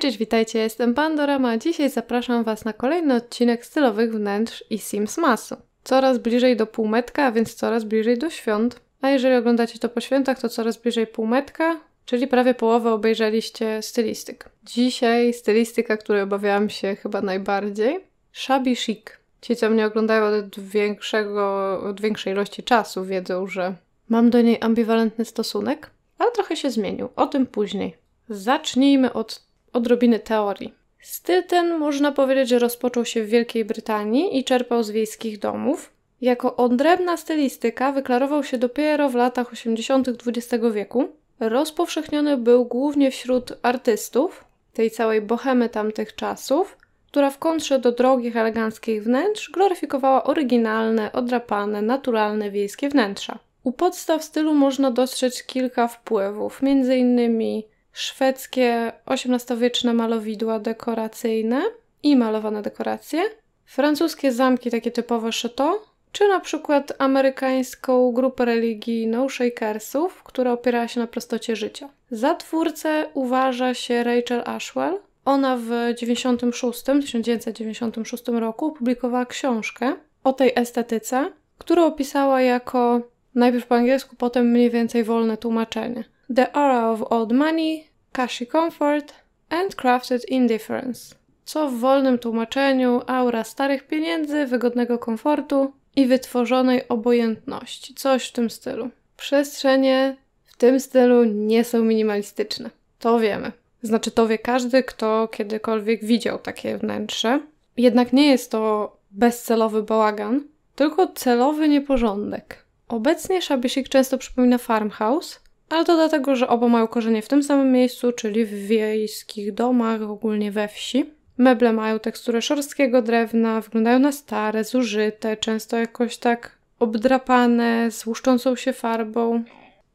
cześć, witajcie, jestem Pandorama, a dzisiaj zapraszam Was na kolejny odcinek stylowych wnętrz i Sims Masu. Coraz bliżej do półmetka, a więc coraz bliżej do świąt. A jeżeli oglądacie to po świętach, to coraz bliżej półmetka, czyli prawie połowę obejrzeliście stylistyk. Dzisiaj stylistyka, której obawiałam się chyba najbardziej, shabby chic. Ci, co mnie oglądają od, większego, od większej ilości czasu, wiedzą, że mam do niej ambiwalentny stosunek, ale trochę się zmienił. O tym później. Zacznijmy od odrobiny teorii. Styl ten można powiedzieć, że rozpoczął się w Wielkiej Brytanii i czerpał z wiejskich domów. Jako odrębna stylistyka wyklarował się dopiero w latach 80. XX wieku. Rozpowszechniony był głównie wśród artystów tej całej bohemy tamtych czasów, która w kontrze do drogich, eleganckich wnętrz gloryfikowała oryginalne, odrapane, naturalne wiejskie wnętrza. U podstaw stylu można dostrzec kilka wpływów, m.in szwedzkie XVIII-wieczne malowidła dekoracyjne i malowane dekoracje, francuskie zamki takie typowe chateau, czy na przykład amerykańską grupę religijną no Shakersów, która opierała się na prostocie życia. Za twórcę uważa się Rachel Ashwell. Ona w 96, 1996 roku opublikowała książkę o tej estetyce, którą opisała jako najpierw po angielsku, potem mniej więcej wolne tłumaczenie. The Aura of Old Money, Kashi Comfort and Crafted Indifference, co w wolnym tłumaczeniu aura starych pieniędzy, wygodnego komfortu i wytworzonej obojętności, coś w tym stylu. Przestrzenie w tym stylu nie są minimalistyczne. To wiemy. Znaczy to wie każdy, kto kiedykolwiek widział takie wnętrze. Jednak nie jest to bezcelowy bałagan, tylko celowy nieporządek. Obecnie Szabisik często przypomina farmhouse, ale to dlatego, że oba mają korzenie w tym samym miejscu, czyli w wiejskich domach, ogólnie we wsi. Meble mają teksturę szorstkiego drewna, wyglądają na stare, zużyte, często jakoś tak obdrapane, z łuszczącą się farbą.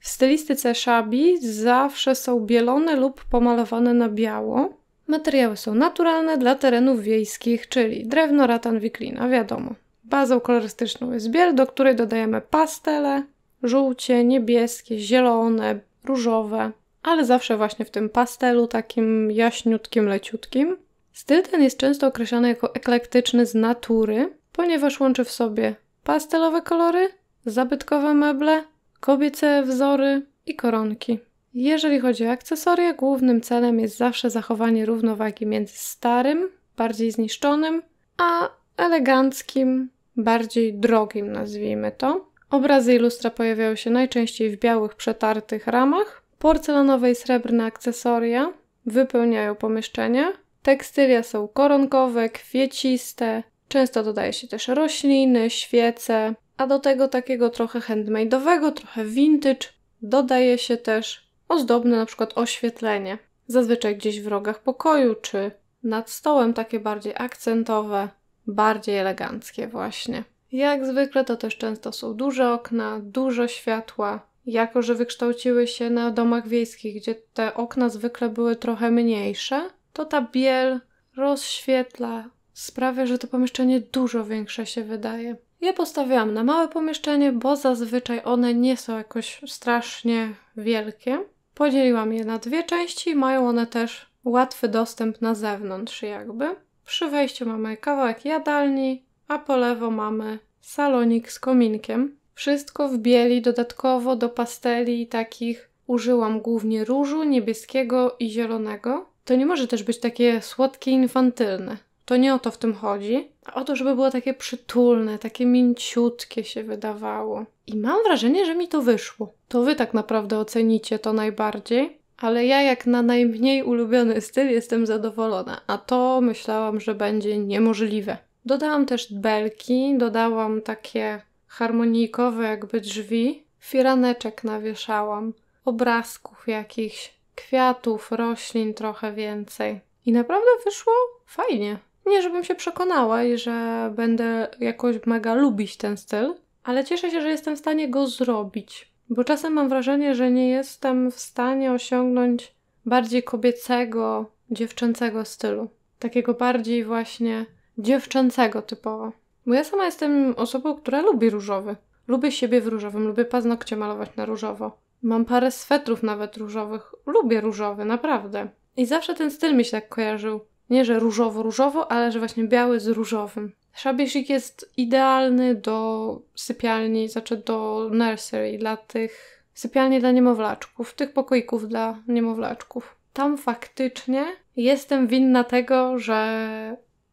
W stylistyce szabi zawsze są bielone lub pomalowane na biało. Materiały są naturalne dla terenów wiejskich, czyli drewno, ratan, wiklina, wiadomo. Bazą kolorystyczną jest biel, do której dodajemy pastele, żółcie, niebieskie, zielone, różowe, ale zawsze właśnie w tym pastelu takim jaśniutkim, leciutkim. Styl ten jest często określany jako eklektyczny z natury, ponieważ łączy w sobie pastelowe kolory, zabytkowe meble, kobiece wzory i koronki. Jeżeli chodzi o akcesoria, głównym celem jest zawsze zachowanie równowagi między starym, bardziej zniszczonym, a eleganckim, bardziej drogim, nazwijmy to. Obrazy i lustra pojawiają się najczęściej w białych, przetartych ramach. Porcelanowe i srebrne akcesoria wypełniają pomieszczenia. Tekstylia są koronkowe, kwieciste. Często dodaje się też rośliny, świece, a do tego takiego trochę handmade'owego, trochę vintage. Dodaje się też ozdobne na przykład oświetlenie. Zazwyczaj gdzieś w rogach pokoju czy nad stołem takie bardziej akcentowe, bardziej eleganckie właśnie. Jak zwykle to też często są duże okna, dużo światła, jako że wykształciły się na domach wiejskich, gdzie te okna zwykle były trochę mniejsze, to ta biel rozświetla, sprawia, że to pomieszczenie dużo większe się wydaje. Ja postawiłam na małe pomieszczenie, bo zazwyczaj one nie są jakoś strasznie wielkie. Podzieliłam je na dwie części i mają one też łatwy dostęp na zewnątrz, jakby. Przy wejściu mamy kawałek jadalni, a po lewo mamy salonik z kominkiem. Wszystko w bieli, dodatkowo do pasteli takich użyłam głównie różu, niebieskiego i zielonego. To nie może też być takie słodkie, infantylne. To nie o to w tym chodzi, a o to, żeby było takie przytulne, takie mięciutkie się wydawało. I mam wrażenie, że mi to wyszło. To wy tak naprawdę ocenicie to najbardziej, ale ja jak na najmniej ulubiony styl jestem zadowolona, a to myślałam, że będzie niemożliwe. Dodałam też belki, dodałam takie harmonijkowe jakby drzwi, firaneczek nawieszałam, obrazków jakichś, kwiatów, roślin trochę więcej. I naprawdę wyszło fajnie. Nie, żebym się przekonała i że będę jakoś mega lubić ten styl, ale cieszę się, że jestem w stanie go zrobić. Bo czasem mam wrażenie, że nie jestem w stanie osiągnąć bardziej kobiecego, dziewczęcego stylu. Takiego bardziej właśnie dziewczęcego typowo. Bo ja sama jestem osobą, która lubi różowy. Lubię siebie w różowym, lubię paznokcie malować na różowo. Mam parę swetrów nawet różowych. Lubię różowy, naprawdę. I zawsze ten styl mi się tak kojarzył. Nie, że różowo-różowo, ale że właśnie biały z różowym. Szabisik jest idealny do sypialni, znaczy do nursery, dla tych sypialni dla niemowlaczków, tych pokoików dla niemowlaczków. Tam faktycznie jestem winna tego, że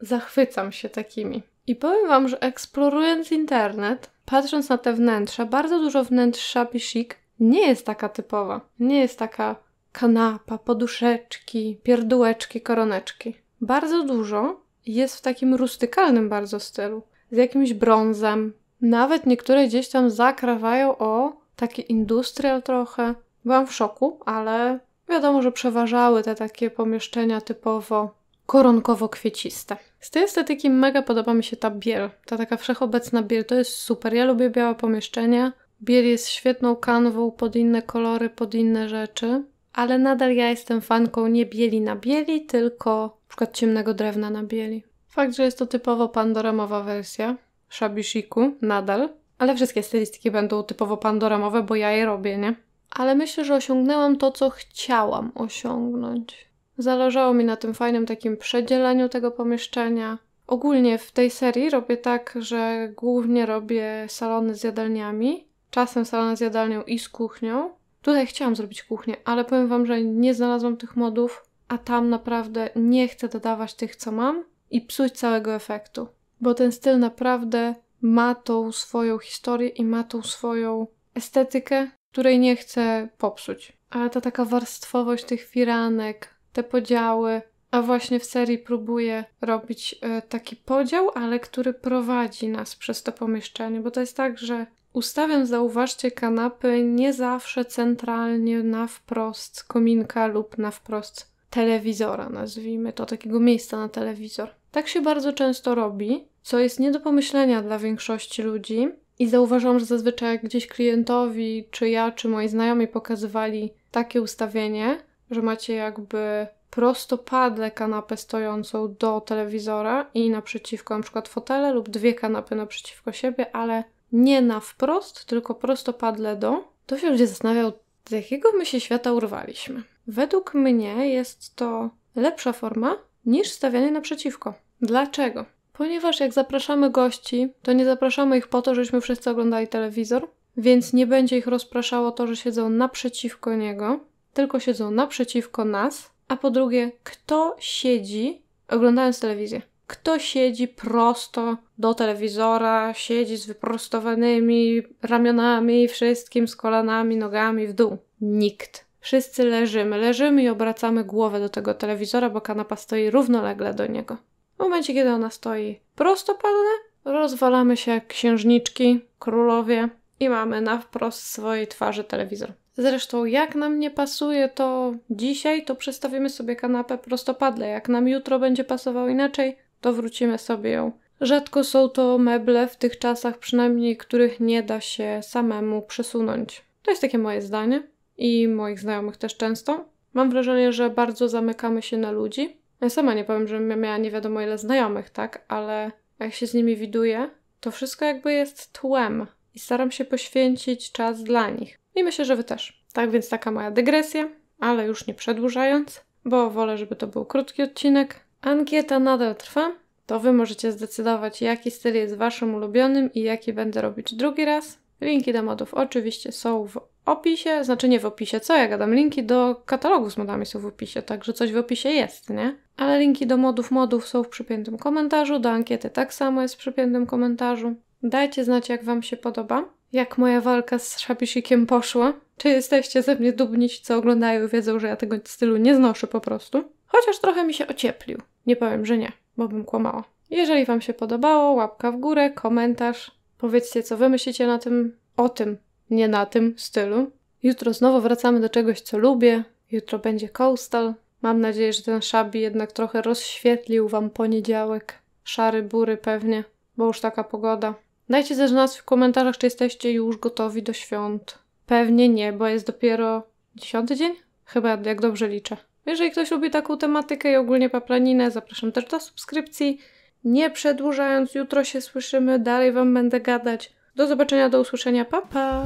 Zachwycam się takimi. I powiem Wam, że eksplorując internet, patrząc na te wnętrza, bardzo dużo wnętrz shabby chic nie jest taka typowa. Nie jest taka kanapa, poduszeczki, pierdółeczki, koroneczki. Bardzo dużo jest w takim rustykalnym bardzo stylu. Z jakimś brązem. Nawet niektóre gdzieś tam zakrawają o taki industrial trochę. Byłam w szoku, ale wiadomo, że przeważały te takie pomieszczenia typowo koronkowo-kwieciste. Z tej estetyki mega podoba mi się ta biel. Ta taka wszechobecna biel to jest super. Ja lubię białe pomieszczenia. Biel jest świetną kanwą pod inne kolory, pod inne rzeczy. Ale nadal ja jestem fanką nie bieli na bieli, tylko np. ciemnego drewna na bieli. Fakt, że jest to typowo pandoramowa wersja szabishiku, nadal. Ale wszystkie stylistyki będą typowo pandoramowe, bo ja je robię, nie? Ale myślę, że osiągnęłam to, co chciałam osiągnąć. Zależało mi na tym fajnym takim przedzieleniu tego pomieszczenia. Ogólnie w tej serii robię tak, że głównie robię salony z jadalniami, czasem salony z jadalnią i z kuchnią. Tutaj chciałam zrobić kuchnię, ale powiem Wam, że nie znalazłam tych modów, a tam naprawdę nie chcę dodawać tych, co mam i psuć całego efektu. Bo ten styl naprawdę ma tą swoją historię i ma tą swoją estetykę, której nie chcę popsuć. Ale ta taka warstwowość tych firanek, te podziały, a właśnie w serii próbuję robić e, taki podział, ale który prowadzi nas przez to pomieszczenie, bo to jest tak, że ustawiam, zauważcie, kanapy nie zawsze centralnie na wprost kominka lub na wprost telewizora, nazwijmy to, takiego miejsca na telewizor. Tak się bardzo często robi, co jest nie do pomyślenia dla większości ludzi. I zauważam, że zazwyczaj jak gdzieś klientowi, czy ja, czy moi znajomi pokazywali takie ustawienie, że macie jakby prostopadle kanapę stojącą do telewizora i naprzeciwko na przykład fotele lub dwie kanapy naprzeciwko siebie, ale nie na wprost, tylko prostopadle do, to się ludzie zastanawiał, z jakiego my się świata urwaliśmy. Według mnie jest to lepsza forma niż stawianie naprzeciwko. Dlaczego? Ponieważ jak zapraszamy gości, to nie zapraszamy ich po to, żebyśmy wszyscy oglądali telewizor, więc nie będzie ich rozpraszało to, że siedzą naprzeciwko niego, tylko siedzą naprzeciwko nas, a po drugie, kto siedzi oglądając telewizję? Kto siedzi prosto do telewizora, siedzi z wyprostowanymi ramionami, wszystkim, z kolanami, nogami w dół? Nikt. Wszyscy leżymy, leżymy i obracamy głowę do tego telewizora, bo kanapa stoi równolegle do niego. W momencie, kiedy ona stoi prosto prostopadle, rozwalamy się jak księżniczki, królowie i mamy na wprost swojej twarzy telewizor. Zresztą jak nam nie pasuje to dzisiaj, to przestawimy sobie kanapę prostopadle. Jak nam jutro będzie pasowało inaczej, to wrócimy sobie ją. Rzadko są to meble w tych czasach, przynajmniej których nie da się samemu przesunąć. To jest takie moje zdanie i moich znajomych też często. Mam wrażenie, że bardzo zamykamy się na ludzi. Ja sama nie powiem, że miała nie wiadomo ile znajomych, tak, ale jak się z nimi widuję, to wszystko jakby jest tłem i staram się poświęcić czas dla nich. I myślę, że Wy też. Tak więc taka moja dygresja, ale już nie przedłużając, bo wolę, żeby to był krótki odcinek. Ankieta nadal trwa, to Wy możecie zdecydować, jaki styl jest Waszym ulubionym i jaki będę robić drugi raz. Linki do modów oczywiście są w opisie, znaczy nie w opisie, co ja gadam, linki do katalogu z modami są w opisie, także coś w opisie jest, nie? Ale linki do modów modów są w przypiętym komentarzu, do ankiety tak samo jest w przypiętym komentarzu. Dajcie znać, jak Wam się podoba jak moja walka z szabisikiem poszła. Czy jesteście ze mnie dumni, co oglądają i wiedzą, że ja tego stylu nie znoszę po prostu? Chociaż trochę mi się ocieplił. Nie powiem, że nie, bo bym kłamała. Jeżeli Wam się podobało, łapka w górę, komentarz. Powiedzcie, co Wy myślicie na tym, o tym, nie na tym stylu. Jutro znowu wracamy do czegoś, co lubię. Jutro będzie coastal. Mam nadzieję, że ten szabi jednak trochę rozświetlił Wam poniedziałek. Szary bury pewnie, bo już taka pogoda. Dajcie też nas w komentarzach, czy jesteście już gotowi do świąt. Pewnie nie, bo jest dopiero dziesiąty dzień? Chyba, jak dobrze liczę. Jeżeli ktoś lubi taką tematykę i ogólnie paplaninę, zapraszam też do subskrypcji. Nie przedłużając, jutro się słyszymy, dalej Wam będę gadać. Do zobaczenia, do usłyszenia, pa pa!